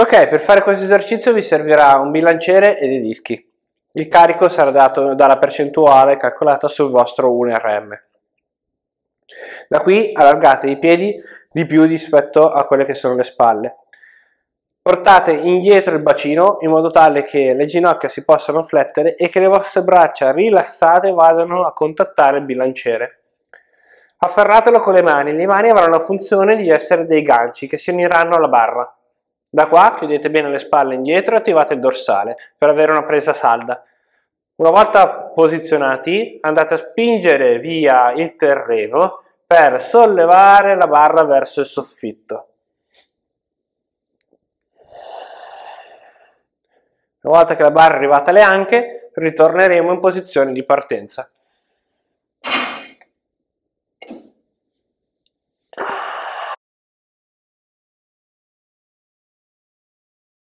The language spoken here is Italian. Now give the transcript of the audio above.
Ok, per fare questo esercizio vi servirà un bilanciere e dei dischi. Il carico sarà dato dalla percentuale calcolata sul vostro 1RM. Da qui allargate i piedi di più rispetto a quelle che sono le spalle. Portate indietro il bacino in modo tale che le ginocchia si possano flettere e che le vostre braccia rilassate vadano a contattare il bilanciere. Afferratelo con le mani, le mani avranno la funzione di essere dei ganci che si uniranno alla barra. Da qua chiudete bene le spalle indietro e attivate il dorsale per avere una presa salda. Una volta posizionati andate a spingere via il terreno per sollevare la barra verso il soffitto. Una volta che la barra è arrivata alle anche ritorneremo in posizione di partenza.